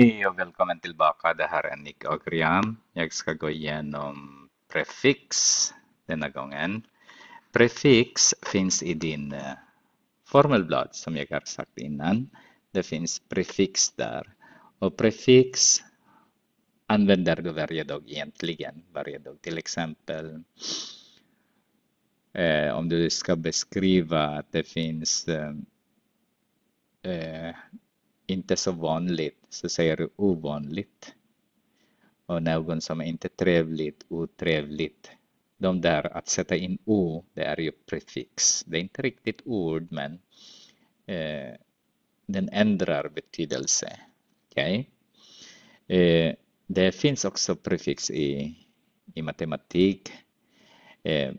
Hej och välkommen tillbaka. Det här är Nick Agrian. Jag ska gå igenom prefix denna gången. Prefix finns i din eh, formelblad som jag har sagt innan. Det finns prefix där. Och prefix använder du varje dag egentligen. Varje dag till exempel eh, om du ska beskriva att det finns eh, eh inte så vanligt så säger du ovanligt. Och någon som är inte trevligt, otrevligt. De där att sätta in o, det är ju prefix. Det är inte riktigt ord men eh, den ändrar betydelse. Okay? Eh, det finns också prefix i, i matematik. Eh,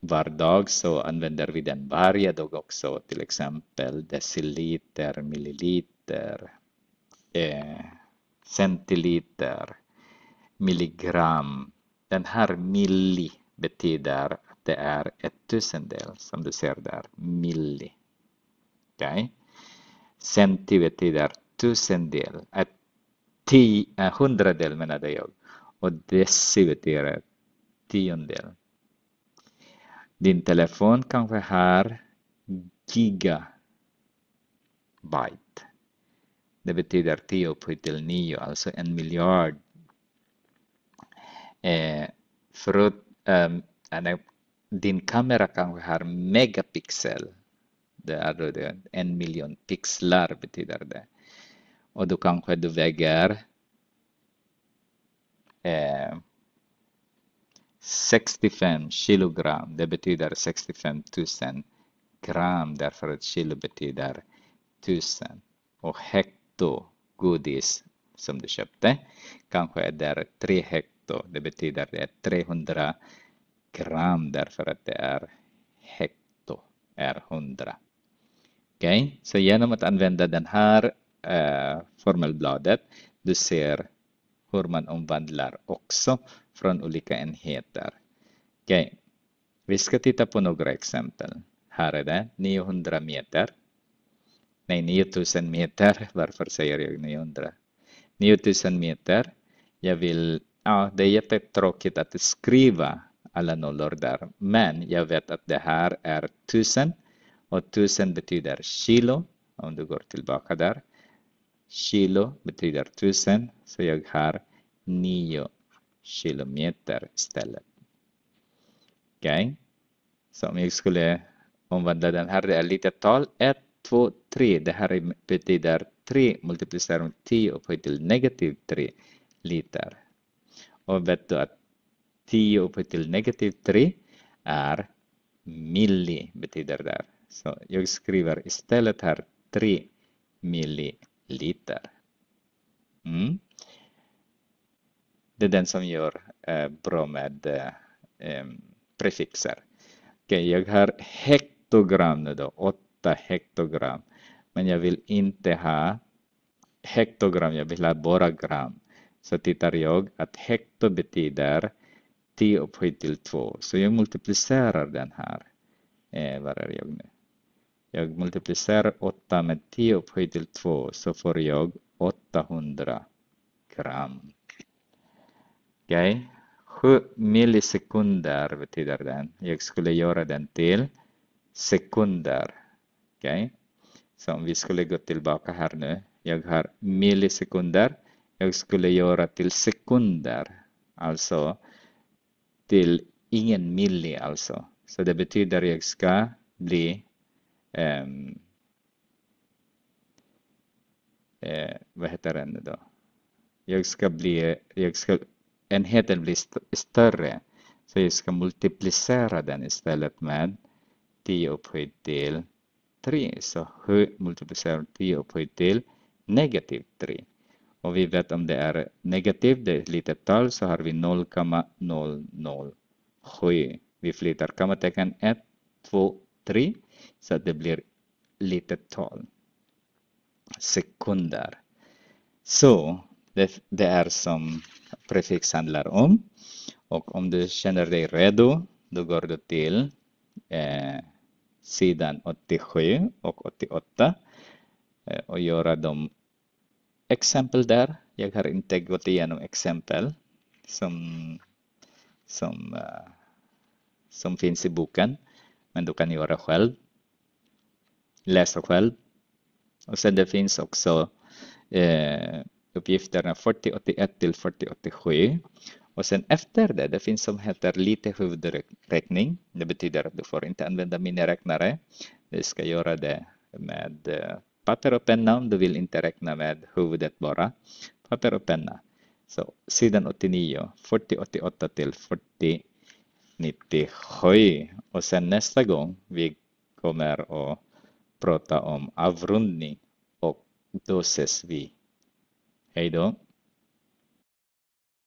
var dag så använder vi den varje dag också, till exempel deciliter, milliliter, eh, centiliter, milligram. Den här milli betyder att det är ett tusendel som du ser där, milli. Okay. Centi betyder tusendel, ett eh, tio, eh, hundradel menade jag. Och deci betyder tiondel. Din telefon kanske har gigabyte. Det betyder 10 upphöjt till 9, alltså en miljard. Eh, förut, eh, din kamera kanske har megapixel. Det är då det, en miljon pixlar betyder det. Och då kanske du väger 65 kilogram, det betyder 65 000 gram därför att kilo betyder 1000 Och hekto, godis som du köpte, kanske är det 3 hekto, det betyder det är 300 gram därför att det är hekto, är 100. Okej, okay? så genom att använda den här eh, formelbladet, du ser hur man omvandlar också från olika enheter. okay. vi ska titta på några exempel. Här är det 900 meter. Nej, 9000 meter. Varför säger jag 900? 9000 meter. Jag vill... Ja, det är jättetråkigt att skriva alla nollor där, men jag vet att det här är 1000 och 1000 betyder kilo. Om du går tillbaka där. Kilo betyder 1000, så jag har 9 kilometer istället. Okej, okay. så om jag skulle omvandla den här, det är litet tal 1, 2, 3. Det här betyder 3 multiplicerat med 10 upphöjt till negativ 3 liter. Och vet du att 10 upphöjt till negativ 3 är milli betyder där. Så jag skriver istället här 3 milliliter. det är den som gör eh, bra med eh, prefixer. Okay, jag har hektogram nu då, 8 hektogram. Men jag vill inte ha hektogram, jag vill ha bara gram. Så tittar jag att hekto betyder 10 upphöjt till 2. Så jag multiplicerar den här. Eh, var är jag nu? Jag multiplicerar 8 med 10 upphöjt till 2 så får jag 800 gram. Okej. Okay. 7 millisekunder betyder den. Jag skulle göra den till sekunder. Okej. Okay. Så om vi skulle gå tillbaka här nu. Jag har millisekunder. Jag skulle göra till sekunder. Alltså till ingen milli alltså. Så det betyder jag ska bli um, eh, vad heter den då? Jag ska bli, jag ska enheten blir st större. Så jag ska multiplicera den istället med 10 upphöjt till 3. Så multiplicerar 10 upphöjt till negativ 3. Och vi vet om det är negativt, det är ett litet tal, så har vi 0,007. Vi flyttar kammatecken 1, 2, 3 så att det blir litet tal. Sekunder. Så det, det är som prefix handlar om. Och om du känner dig redo, då går du till eh, sidan 87 och 88 eh, och göra de exempel där. Jag har inte gått igenom exempel som, som, eh, som finns i boken, men du kan göra själv. Läsa själv. Och sen det finns också eh, uppgifterna 4081 till 4087. Och sen efter det, det finns som heter lite huvudräkning. Det betyder att du får inte använda miniräknare. Du ska göra det med eh, papper och penna om du vill inte räkna med huvudet bara. Papper och penna. Så sidan 89, 4088 till 4097. Och sen nästa gång vi kommer att prata om avrundning och då ses vi. yaitu